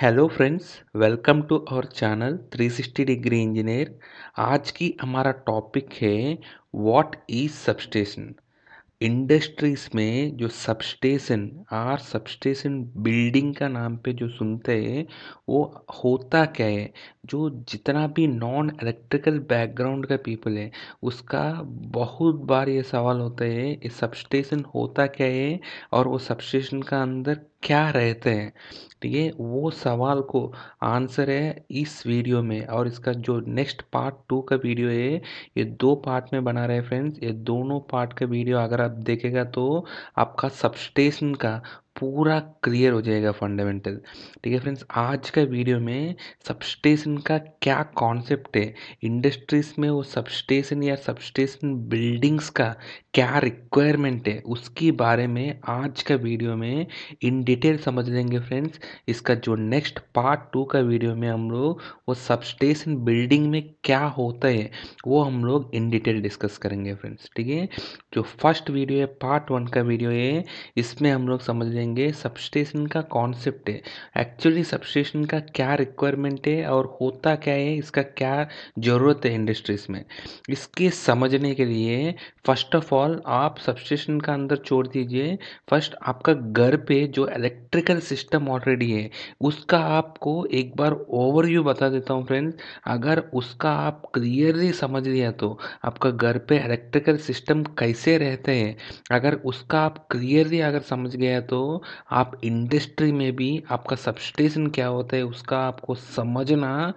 hello friends welcome to our channel 360 Degree Engineer आज की हमारा टॉपिक है व्हाट इज सबस्टेशन इंडस्ट्रीज में जो सबस्टेशन आर सबस्टेशन बिल्डिंग का नाम पे जो सुनते हैं वो होता क्या है जो जितना भी नॉन इलेक्ट्रिकल बैकग्राउंड का पीपल है उसका बहुत बार ये सवाल होता है ये सबस्टेशन होता क्या है और वो सबस्टेशन का अंदर क्या रहते हैं ठीक तो है वो सवाल को आंसर है इस वीडियो में और इसका जो नेक्स्ट पार्ट टू का वीडियो है ये दो पार्ट में बना रहे हैं फ्रेंड्स ये दोनों पार्ट का वीडियो अगर आप देखेगा तो आपका सबस्टेशन का पूरा क्लियर हो जाएगा फंडामेंटल ठीक है फ्रेंड्स आज का वीडियो में सबस्टेशन का क्या कॉन्सेप्ट है इंडस्ट्रीज में वो सबस्टेशन या सबस्टेशन बिल्डिंग्स का क्या रिक्वायरमेंट है उसके बारे में आज का वीडियो में इन डिटेल समझ लेंगे फ्रेंड्स इसका जो नेक्स्ट पार्ट टू का वीडियो में हम लोग वो सबस्टेशन बिल्डिंग में क्या होता है वो हम लोग इन डिटेल डिस्कस करेंगे फ्रेंड्स ठीक है जो फर्स्ट वीडियो है पार्ट वन का वीडियो है इसमें हम लोग समझ लेंगे करेंगे सबस्टेशन का कॉन्सेप्ट है एक्चुअली सबस्टेशन का क्या रिक्वायरमेंट है और होता क्या है इसका क्या ज़रूरत है इंडस्ट्रीज़ में इसके समझने के लिए फर्स्ट ऑफ ऑल आप सबस्टेशन का अंदर छोड़ दीजिए फर्स्ट आपका घर पे जो इलेक्ट्रिकल सिस्टम ऑलरेडी है उसका आपको एक बार ओवरव्यू बता देता हूँ फ्रेंड्स अगर उसका आप क्लियरली समझ लिया तो आपका घर पे इलेक्ट्रिकल सिस्टम कैसे रहते हैं अगर उसका आप क्लियरली अगर समझ गया तो आप इंडस्ट्री में भी आपका सबस्टेशन क्या होता है उसका आपको समझना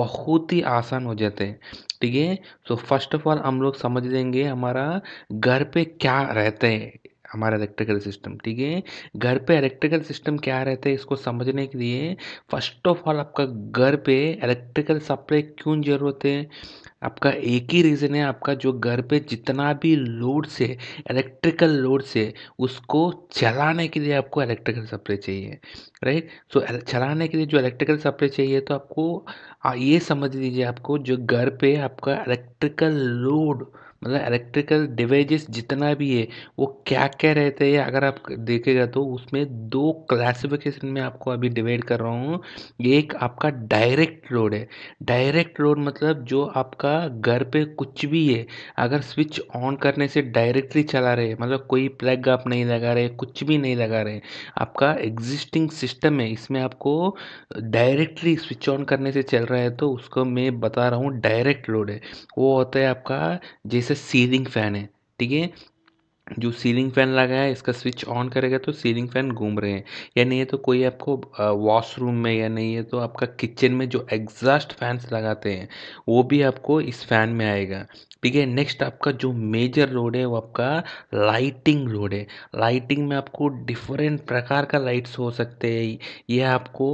बहुत ही आसान हो जाता है ठीक है सो फर्स्ट ऑफ ऑल हम लोग समझ लेंगे हमारा घर पे क्या रहता है हमारा इलेक्ट्रिकल सिस्टम ठीक है घर पे इलेक्ट्रिकल सिस्टम क्या रहता है इसको समझने के लिए फर्स्ट ऑफ ऑल आपका घर पे इलेक्ट्रिकल सप्लाई क्यों जरूरत है आपका एक ही रीज़न है आपका जो घर पे जितना भी लोड से इलेक्ट्रिकल लोड से उसको चलाने के लिए आपको इलेक्ट्रिकल सप्लाई चाहिए राइट सो so, चलाने के लिए जो इलेक्ट्रिकल सप्लाई चाहिए तो आपको ये समझ लीजिए आपको जो घर पे आपका इलेक्ट्रिकल लोड मतलब इलेक्ट्रिकल डिवाइजेस जितना भी है वो क्या क्या रहते हैं अगर आप देखेगा तो उसमें दो क्लासिफिकेशन में आपको अभी डिवाइड कर रहा हूँ एक आपका डायरेक्ट लोड है डायरेक्ट लोड मतलब जो आपका घर पे कुछ भी है अगर स्विच ऑन करने से डायरेक्टली चला रहे मतलब कोई प्लग आप नहीं लगा रहे कुछ भी नहीं लगा रहे आपका एग्जिस्टिंग सिस्टम है इसमें आपको डायरेक्टली स्विच ऑन करने से चल रहा है तो उसको मैं बता रहा हूँ डायरेक्ट लोड है वो होता है आपका जैसे सीलिंग फैन है ठीक है जो सीलिंग फैन लगा है इसका स्विच ऑन करेगा तो सीलिंग फैन घूम रहे हैं या नहीं है तो कोई आपको वॉशरूम में या नहीं है तो आपका किचन में जो एग्जास्ट फैंस लगाते हैं वो भी आपको इस फैन में आएगा ठीक है नेक्स्ट आपका जो मेजर रोड है वो आपका लाइटिंग रोड है लाइटिंग में आपको डिफरेंट प्रकार का लाइट्स हो सकते हैं ये आपको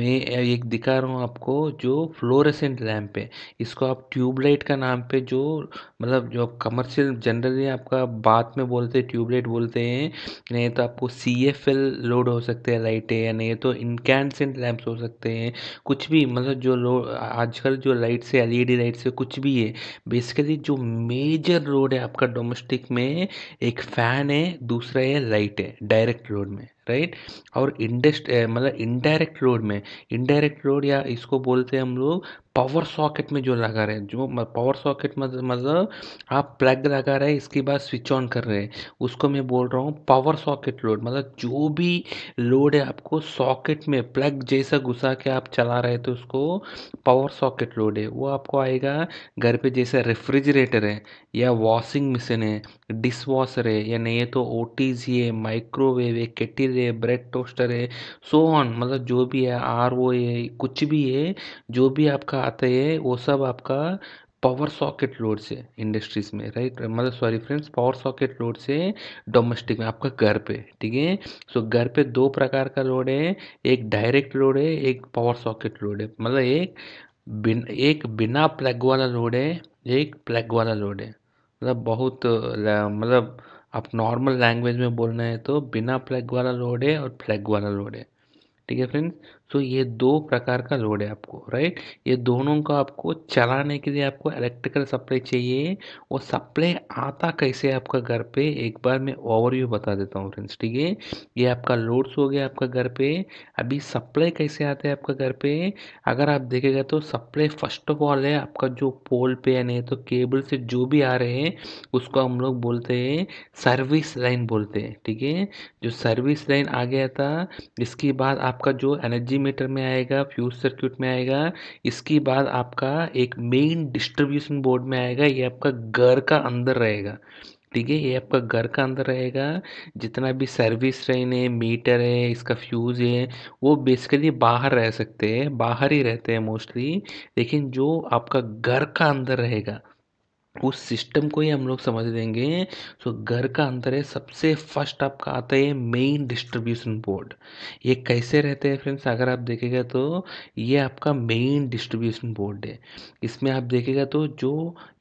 मैं एक दिखा रहा हूँ आपको जो फ्लोरेसेंट लैंप है इसको आप ट्यूबलाइट का नाम पे जो मतलब जो कमर्शियल जनरली आपका बात में बोलते हैं ट्यूबलेट बोलते हैं नहीं तो आपको सी एफ एल लोड हो सकते हैं लाइटें या नहीं तो इनकैंडसेंट लैम्प्स हो सकते हैं कुछ भी मतलब जो लोड आजकल जो लाइट से एल ई डी लाइट से कुछ भी है बेसिकली जो मेजर लोड है आपका डोमेस्टिक में एक फ़ैन है दूसरा है लाइट है डायरेक्ट लोड में राइट और इंडस्ट मतलब इनडायरेक्ट लोड में इनडायरेक्ट लोड या इसको बोलते हैं हम लोग पावर सॉकेट में जो लगा रहे हैं जो पावर सॉकेट मतलब आप प्लग लगा रहे हैं इसके बाद स्विच ऑन कर रहे हैं उसको मैं बोल रहा हूँ पावर सॉकेट लोड मतलब जो भी लोड है आपको सॉकेट में प्लग जैसा घुसा के आप चला रहे तो उसको पावर सॉकेट लोड है वो आपको आएगा घर पे जैसे रेफ्रिजरेटर है या वॉशिंग मशीन है डिश वॉशर है या नहीं है तो ओ है माइक्रोवेव है केटिल है ब्रेड टोस्टर है सो ऑन मतलब जो भी है आर वो है कुछ भी है जो भी आपका आता है वो सब आपका पावर सॉकेट लोड से इंडस्ट्रीज में राइट मतलब sorry friends power socket load से डोमेस्टिक में आपका घर पे ठीक है सो घर पे दो प्रकार का लोड है एक डायरेक्ट लोड है एक पावर सॉकेट लोड है मतलब एक बिन एक बिना प्लग वाला लोड है एक प्लग वाला लोड है मतलब बहुत मतलब आप नॉर्मल लैंग्वेज में बोलना है तो बिना फ्लैग वाला रोड है और फ्लैग वाला रोड है ठीक है फ्रेंड्स तो ये दो प्रकार का लोड है आपको राइट ये दोनों का आपको चलाने के लिए आपको इलेक्ट्रिकल सप्लाई चाहिए और सप्लाई आता कैसे आपका घर पे एक बार मैं ओवरव्यू बता देता हूँ फ्रेंड्स ठीक है ये आपका लोड्स हो गया आपका घर पे अभी सप्लाई कैसे आता है आपका घर पे अगर आप देखेगा तो सप्लाई फर्स्ट ऑफ ऑल है आपका जो पोल पे यानी तो केबल से जो भी आ रहे हैं उसको हम लोग बोलते हैं सर्विस लाइन बोलते हैं ठीक है जो सर्विस लाइन आ गया था इसके बाद आपका जो एनर्जी मल्टीमीटर में आएगा फ्यूज सर्किट में आएगा इसके बाद आपका एक मेन डिस्ट्रीब्यूशन बोर्ड में आएगा ये आपका घर का अंदर रहेगा ठीक है ये आपका घर का अंदर रहेगा जितना भी सर्विस ट्रेन है मीटर है इसका फ्यूज़ है वो बेसिकली बाहर रह सकते हैं बाहर ही रहते हैं मोस्टली लेकिन जो आपका घर का अंदर रहेगा उस सिस्टम को ही हम लोग समझ लेंगे सो घर का अंतर है सबसे फर्स्ट आपका आता है मेन डिस्ट्रीब्यूशन बोर्ड ये कैसे रहते हैं फ्रेंड्स अगर आप देखेगा तो ये आपका मेन डिस्ट्रीब्यूशन बोर्ड है इसमें आप देखेगा तो जो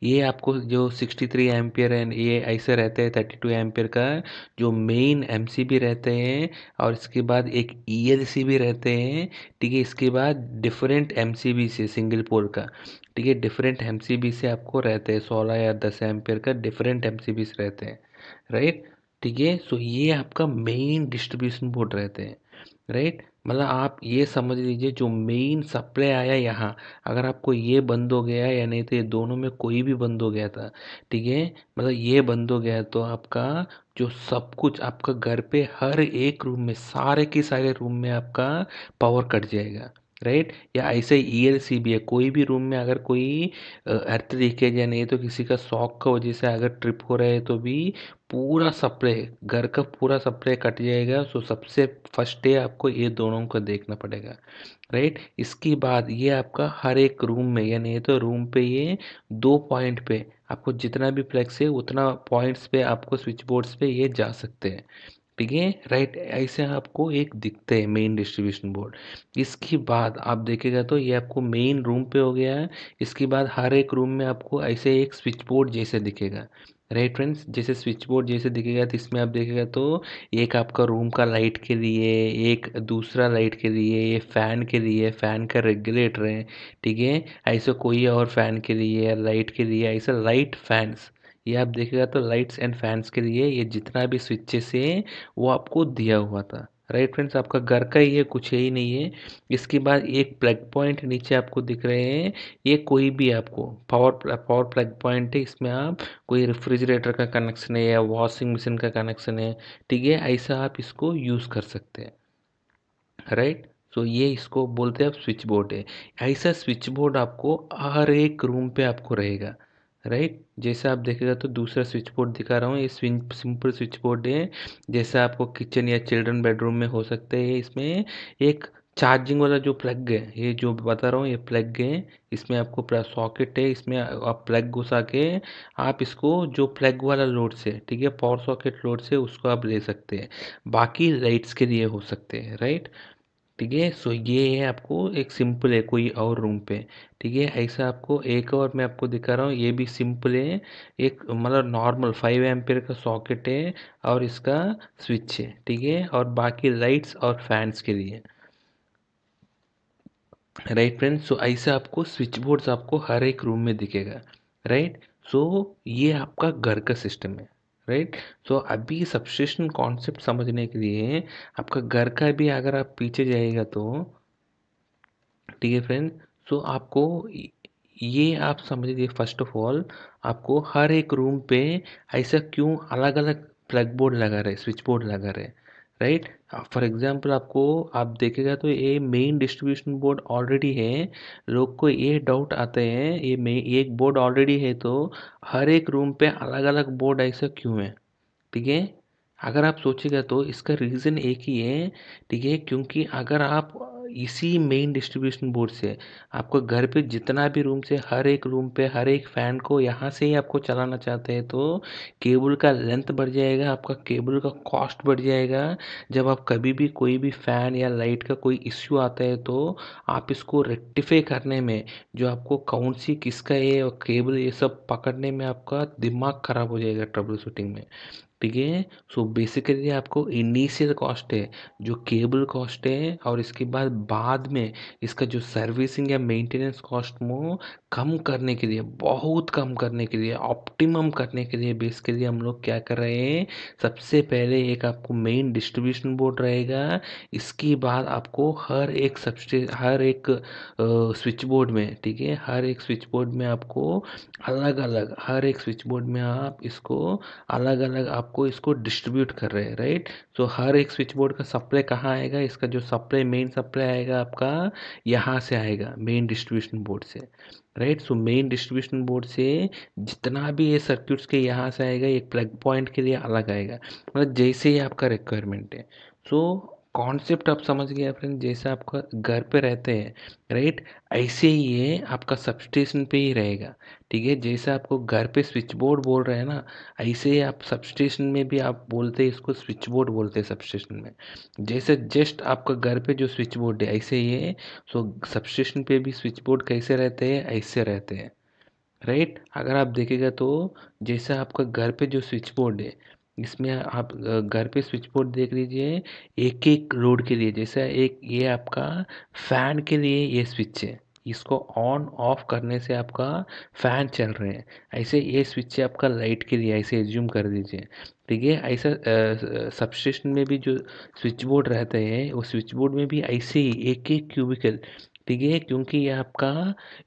ये आपको जो 63 थ्री एम्पियर है ये ऐसे रहते हैं 32 टू एम्पियर का जो मेन एम भी रहते हैं और इसके बाद एक ई e भी रहते हैं ठीक है इसके बाद डिफरेंट एम से सिंगल पोल का ठीक है डिफरेंट एम से आपको रहते हैं सो सोलह या दस एम्पेयर का डिफरेंट एम रहते हैं राइट ठीक है सो ये आपका मेन डिस्ट्रीब्यूशन बोर्ड रहते हैं राइट मतलब आप ये समझ लीजिए जो मेन सप्लाई आया यहाँ अगर आपको ये बंद हो गया या नहीं तो ये दोनों में कोई भी बंद हो गया था ठीक है मतलब ये बंद हो गया तो आपका जो सब कुछ आपका घर पे हर एक रूम में सारे के सारे रूम में आपका पावर कट जाएगा राइट या ऐसे ई एल सी भी है कोई भी रूम में अगर कोई अर्थ लीकेज या नहीं तो किसी का शौक का वजह से अगर ट्रिप हो रहा है तो भी पूरा सप्रे घर का पूरा सप्रे कट जाएगा सो तो सबसे फर्स्ट डे आपको ये दोनों को देखना पड़ेगा राइट इसके बाद ये आपका हर एक रूम में या नहीं तो रूम पे ये दो पॉइंट पे आपको जितना भी फ्लैक्स है उतना पॉइंट्स पे आपको स्विच बोर्ड्स पे ये जा सकते हैं ठीक है राइट ऐसे आपको एक दिखते हैं मेन डिस्ट्रीब्यूशन बोर्ड इसके बाद आप देखेगा तो ये आपको मेन रूम पे हो गया है इसके बाद हर एक रूम में आपको ऐसे एक स्विच बोर्ड जैसे दिखेगा राइट फ्रेंड्स जैसे स्विच बोर्ड जैसे दिखेगा तो इसमें आप देखेगा तो एक आपका रूम का लाइट के लिए एक दूसरा लाइट के लिए ये फ़ैन के लिए फ़ैन का रेगुलेटर है ठीक है ऐसे कोई और फ़ैन के लिए लाइट के लिए ऐसे लाइट फैंस ये आप देखिएगा तो लाइट्स एंड फैंस के लिए ये जितना भी स्विचेस है वो आपको दिया हुआ था राइट फ्रेंड्स आपका घर का ही है कुछ है ही नहीं है इसके बाद एक प्लग पॉइंट नीचे आपको दिख रहे हैं ये कोई भी आपको पावर पावर प्लग पॉइंट है इसमें आप कोई रेफ्रिजरेटर का कनेक्शन है या वॉशिंग मशीन का कनेक्शन है ठीक है ऐसा आप इसको यूज़ कर सकते हैं राइट सो ये इसको बोलते हैं आप स्विच बोर्ड है ऐसा स्विच बोर्ड आपको हर एक रूम पे आपको रहेगा राइट जैसे आप देखेगा तो दूसरा स्विच बोर्ड दिखा रहा हूँ ये स्विंग सिंपल स्विच बोर्ड है जैसे आपको किचन या चिल्ड्रन बेडरूम में हो सकते हैं इसमें एक चार्जिंग वाला जो प्लग है ये जो बता रहा हूँ ये प्लग है इसमें आपको सॉकेट है इसमें आप प्लग घुसा के आप इसको जो प्लग वाला लोड से ठीक है पावर सॉकेट लोड से उसको आप ले सकते हैं बाकी लाइट्स के लिए हो सकते हैं राइट ठीक है सो ये है आपको एक सिंपल है कोई और रूम पे ठीक है ऐसा आपको एक और मैं आपको दिखा रहा हूँ ये भी सिंपल है एक मतलब नॉर्मल फाइव एम्पेयर का सॉकेट है और इसका स्विच है ठीक है और बाकी लाइट्स और फैंस के लिए राइट फ्रेंड्स सो ऐसा आपको स्विच बोर्ड्स आपको हर एक रूम में दिखेगा राइट सो so, ये आपका घर का सिस्टम है राइट सो अभी सब्सिशन कॉन्सेप्ट समझने के लिए आपका घर का भी अगर आप पीछे जाएगा तो ठीक है फ्रेंड सो आपको ये आप समझ लीजिए फर्स्ट ऑफ ऑल आपको हर एक रूम पे ऐसा क्यों अलग अलग प्लग बोर्ड लगा रहे स्विच बोर्ड लगा रहे राइट फॉर एग्जांपल आपको आप देखेगा तो ये मेन डिस्ट्रीब्यूशन बोर्ड ऑलरेडी है लोग को ये डाउट आते हैं ये में एक बोर्ड ऑलरेडी है तो हर एक रूम पे अलग अलग बोर्ड ऐसा क्यों है ठीक है अगर आप सोचेगा तो इसका रीज़न एक ही है ठीक है क्योंकि अगर आप इसी मेन डिस्ट्रीब्यूशन बोर्ड से आपको घर पे जितना भी रूम से हर एक रूम पे हर एक फ़ैन को यहाँ से ही आपको चलाना चाहते हैं तो केबल का लेंथ बढ़ जाएगा आपका केबल का कॉस्ट बढ़ जाएगा जब आप कभी भी कोई भी फ़ैन या लाइट का कोई इश्यू आता है तो आप इसको रेक्टिफाई करने में जो आपको कौन सी किसका ये केबल ये सब पकड़ने में आपका दिमाग ख़राब हो जाएगा ट्रबल शूटिंग में ठीक है सो बेसिकली आपको इनिशियल कॉस्ट है जो केबल कॉस्ट है और इसके बाद बाद में इसका जो सर्विसिंग या मेंटेनेंस कॉस्ट वो कम करने के लिए बहुत कम करने के लिए ऑप्टिमम करने के लिए बेसिकली हम लोग क्या कर रहे हैं सबसे पहले एक आपको मेन डिस्ट्रीब्यूशन बोर्ड रहेगा इसके बाद आपको हर एक सब हर एक स्विच बोर्ड में ठीक है हर एक स्विच बोर्ड में आपको अलग अलग हर एक स्विच बोर्ड में आप इसको अलग अलग आप आपको इसको डिस्ट्रीब्यूट कर रहे हैं राइट सो हर एक स्विच बोर्ड का सप्लाई कहाँ आएगा इसका जो सप्लाई मेन सप्लाई आएगा आपका यहाँ से आएगा मेन डिस्ट्रीब्यूशन बोर्ड से right so main distribution board से जितना भी ये सर्क्यूट्स के यहाँ से आएगा एक प्लग पॉइंट के लिए अलग आएगा मतलब जैसे ही आपका रिक्वायरमेंट है सो so, कॉन्सेप्ट आप समझ गए फ्रेंड जैसा आपका घर पे रहते हैं राइट ऐसे ही ये आपका सब स्टेशन पे ही रहेगा ठीक है जैसा आपको घर पे स्विच बोर्ड बोल रहे हैं ना ऐसे ही आप सब स्टेशन में भी आप बोलते हैं इसको स्विच बोर्ड बोलते हैं सब स्टेशन में जैसे जस्ट आपका घर पे जो स्विच बोर्ड है ऐसे ही है सो स्टेशन पे भी स्विच बोर्ड कैसे रहते हैं ऐसे रहते हैं राइट अगर आप देखेगा तो जैसा आपका घर पर जो स्विच बोर्ड है इसमें आप घर पे स्विच बोर्ड देख लीजिए एक एक रोड के लिए जैसे एक ये आपका फ़ैन के लिए ये स्विच है इसको ऑन ऑफ करने से आपका फ़ैन चल रहे हैं ऐसे ये स्विच है आपका लाइट के लिए ऐसे एज्यूम कर दीजिए ठीक तो है ऐसा सब स्टेशन में भी जो स्विच बोर्ड रहते हैं वो स्विच बोर्ड में भी ऐसे ही एक एक क्यूबिकल ठीक है क्योंकि ये आपका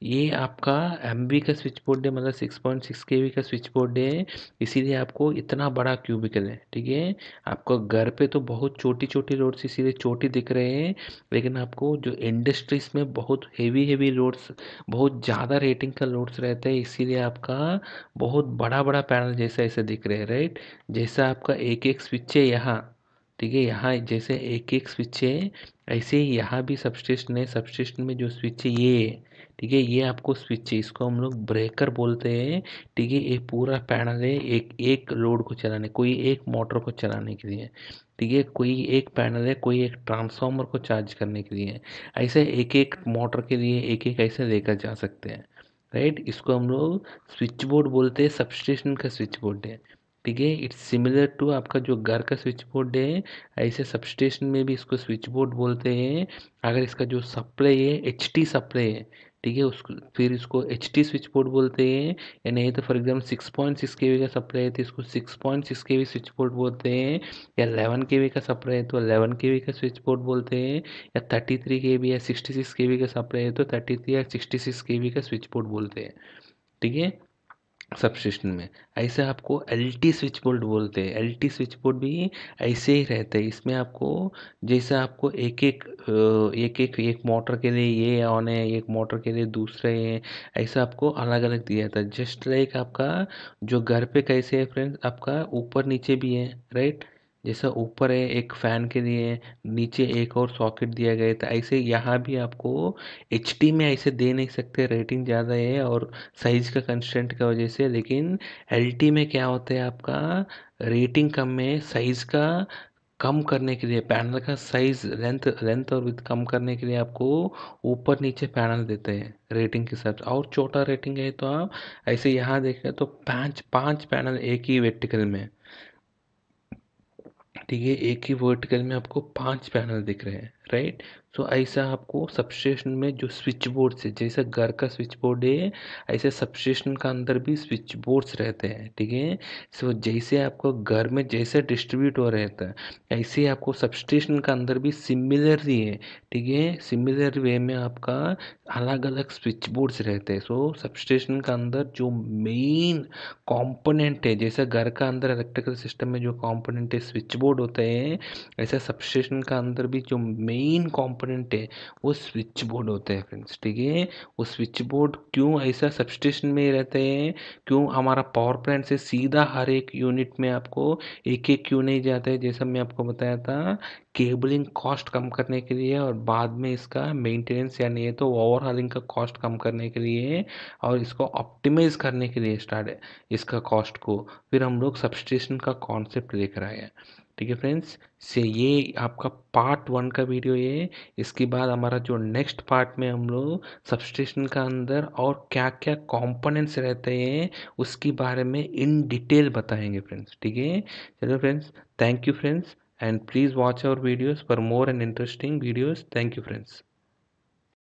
ये आपका एम का स्विच बोर्ड है मतलब सिक्स पॉइंट सिक्स के का स्विच बोर्ड है इसीलिए आपको इतना बड़ा क्यूबिकल है ठीक है आपका घर पे तो बहुत छोटी छोटी रोड्स इसीलिए छोटी दिख रहे हैं लेकिन आपको जो इंडस्ट्रीज में बहुत हेवी हेवी रोड्स बहुत ज़्यादा रेटिंग का रोड्स रहते हैं इसीलिए आपका बहुत बड़ा बड़ा पैनल जैसा ऐसे दिख रहे हैं राइट जैसा आपका एक एक स्विच है यहाँ ठीक है यहाँ जैसे एक एक स्विच है ऐसे ही यहाँ भी सबस्टेशन है सबस्टेशन में जो स्विच है ये है ठीक है ये आपको स्विच है इसको हम लोग ब्रेकर बोलते हैं ठीक है ये पूरा पैनल है एक एक लोड को चलाने कोई एक मोटर को चलाने के लिए ठीक है कोई एक पैनल है कोई एक ट्रांसफार्मर को चार्ज करने के लिए ऐसे एक एक मोटर के लिए एक एक ऐसे लेकर जा सकते हैं राइट इसको हम लोग स्विच बोर्ड बोलते हैं सबस्टेशन का स्विच बोर्ड है ठीक है इट्स सिमिलर टू आपका जो घर का स्विच बोर्ड है ऐसे सब स्टेशन में भी इसको स्विच बोर्ड बोलते हैं अगर इसका जो सप्लाई है एच टी सप्लाई है ठीक है उसको फिर इसको एच टी स्विच बोर्ड बोलते हैं या नहीं तो for example six point six K V का सप्लाई है तो इसको six point six K V switch board बोलते हैं या अलेवन के वी का सप्लाई है तो अलेवन के वी का स्विच बोर्ड बोलते हैं या थर्टी थ्री के वी या सिक्सटी सिक्स के वी का सप्लाई है तो थर्टी थ्री या सिक्सटी सिक्स के वी का स्विच बोर्ड बोलते हैं ठीक है सब सिस्टम में ऐसे आपको एल टी स्विच बोर्ड बोलते हैं एल टी स्विच बोर्ड भी ऐसे ही रहते हैं इसमें आपको जैसे आपको एक एक एक एक एक मोटर के लिए ये ऑन है एक मोटर के लिए दूसरे हैं ऐसा आपको अलग अलग दिया जाता है जस्ट लाइक आपका जो घर पे कैसे है फ्रेंड्स आपका ऊपर नीचे भी है राइट जैसा ऊपर है एक फ़ैन के लिए नीचे एक और सॉकेट दिया गया था तो ऐसे यहाँ भी आपको एच में ऐसे दे नहीं सकते रेटिंग ज़्यादा है और साइज़ का कंस्टेंट का वजह से लेकिन एल में क्या होता है आपका रेटिंग कम है साइज़ का कम करने के लिए पैनल का साइज़ लेंथ लेंथ और विथ कम करने के लिए आपको ऊपर नीचे पैनल देते हैं रेटिंग के साथ और छोटा रेटिंग है तो आप ऐसे यहाँ देखें तो पाँच पाँच पैनल एक ही वर्टिकल में ठीक है एक ही वर्टिकल में आपको पाँच पैनल दिख रहे हैं राइट सो ऐसा आपको सबस्टेशन में जो स्विच बोर्ड से जैसे घर का स्विच बोर्ड है ऐसे सबस्टेशन का अंदर भी स्विच बोर्ड्स रहते हैं ठीक है सो जैसे आपको घर में जैसे डिस्ट्रीब्यूट हो रहे थे ऐसे आपको सबस्टेशन का अंदर भी ही है ठीक है सिमिलर वे में आपका अलग अलग स्विच बोर्ड्स रहते हैं सो सबस्टेशन का अंदर जो मेन कॉम्पोनेंट है जैसे घर का अंदर इलेक्ट्रिकल सिस्टम में जो कॉम्पोनेंट है स्विच बोर्ड होते हैं ऐसे सबस्टेशन का अंदर भी जो मेन कंपोनेंट है वो स्विच बोर्ड होते हैं फ्रेंड्स ठीक है वो स्विच बोर्ड क्यों ऐसा सबस्टेशन में ही रहते हैं क्यों हमारा पावर प्लांट से सीधा हर एक यूनिट में आपको एक एक क्यों नहीं जाता है जैसा मैं आपको बताया था केबलिंग कॉस्ट कम करने के लिए और बाद में इसका मेंटेनेंस यानी है तो ओवरहॉलिंग का कॉस्ट कम करने के लिए और इसको ऑप्टिमाइज करने के लिए स्टार्ट है इसका कॉस्ट को फिर हम लोग सबस्टेशन का कॉन्सेप्ट लेकर आए हैं ठीक है फ्रेंड्स से ये आपका पार्ट वन का वीडियो ये है इसके बाद हमारा जो नेक्स्ट पार्ट में हम लोग सबस्टेशन का अंदर और क्या क्या कंपोनेंट्स रहते हैं उसके बारे में इन डिटेल बताएंगे फ्रेंड्स ठीक है चलो friends thank you friends and please watch our videos for more and interesting videos thank you friends